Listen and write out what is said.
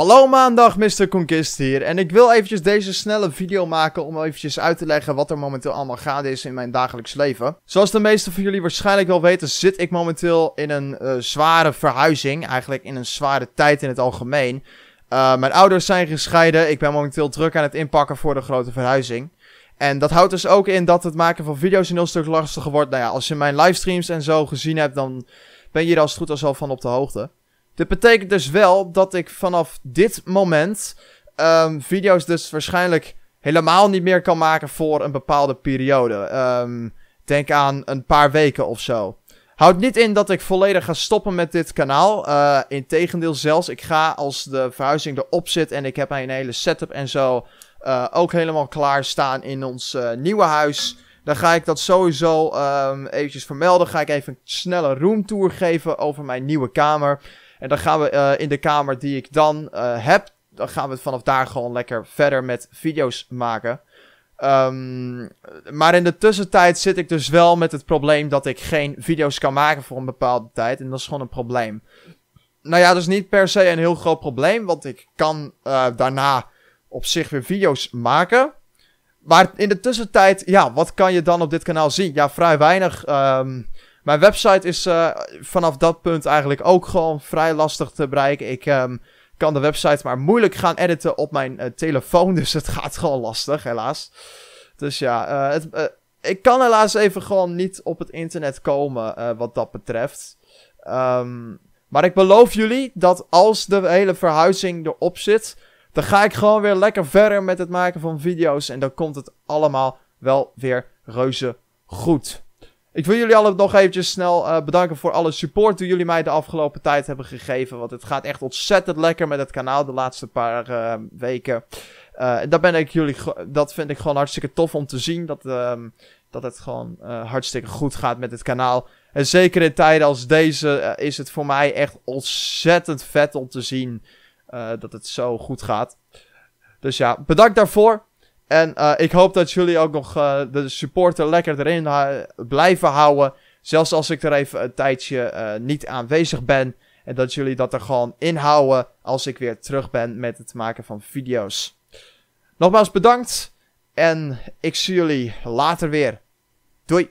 Hallo maandag, Mr. Conquist hier. En ik wil eventjes deze snelle video maken om eventjes uit te leggen wat er momenteel allemaal gaande is in mijn dagelijks leven. Zoals de meesten van jullie waarschijnlijk wel weten, zit ik momenteel in een eh, zware verhuizing. Eigenlijk in een zware tijd in het algemeen. Eh, mijn ouders zijn gescheiden. Ik ben momenteel druk aan het inpakken voor de grote verhuizing. En dat houdt dus ook in dat het maken van video's een heel stuk lastiger wordt. Nou ja, als je mijn livestreams en zo gezien hebt, dan ben je er als het goed als al van op de hoogte. Dit betekent dus wel dat ik vanaf dit moment ehm, video's dus waarschijnlijk helemaal niet meer kan maken voor een bepaalde periode. Ehm, denk aan een paar weken of zo. Houdt niet in dat ik volledig ga stoppen met dit kanaal. Eh, integendeel zelfs, ik ga als de verhuizing erop zit en ik heb mijn hele setup en zo eh, ook helemaal klaar staan in ons eh, nieuwe huis. Dan ga ik dat sowieso um, eventjes vermelden. Ga ik even een snelle roomtour geven over mijn nieuwe kamer. En dan gaan we eh, in de kamer die ik dan eh, heb, dan gaan we vanaf daar gewoon lekker verder met video's maken. Ehm, maar in de tussentijd zit ik dus wel met het probleem dat ik geen video's kan maken voor een bepaalde tijd. En dat is gewoon een probleem. Nou ja, dat is niet per se een heel groot probleem, want ik kan eh, daarna op zich weer video's maken. Maar in de tussentijd, ja, wat kan je dan op dit kanaal zien? Ja, vrij weinig. Ehm, mijn website is eh, vanaf dat punt eigenlijk ook gewoon vrij lastig te bereiken. Ik ehm, kan de website maar moeilijk gaan editen op mijn eh, telefoon. Dus het gaat gewoon lastig, helaas. Dus ja, eh, het, ik kan helaas even gewoon niet op het internet komen wat dat betreft. Ehm, maar ik beloof jullie dat als de hele verhuizing erop zit, dan ga ik gewoon weer lekker verder met het maken van video's. En dan komt het allemaal wel weer reuze goed. Ik wil jullie allen nog eventjes snel eh, bedanken voor alle support die jullie mij de afgelopen tijd hebben gegeven. Want het gaat echt ontzettend lekker met het kanaal de laatste paar ehm, weken. Eh, en dat, ben ik jullie, dat vind ik gewoon hartstikke tof om te zien. Dat, ehm, dat het gewoon eh, hartstikke goed gaat met het kanaal. En zeker in tijden als deze is het voor mij echt ontzettend vet om te zien dat het zo goed gaat. Dus ja, bedankt daarvoor. En uh, ik hoop dat jullie ook nog uh, de supporter lekker erin blijven houden. Zelfs als ik er even een tijdje uh, niet aanwezig ben. En dat jullie dat er gewoon inhouden als ik weer terug ben met het maken van video's. Nogmaals bedankt. En ik zie jullie later weer.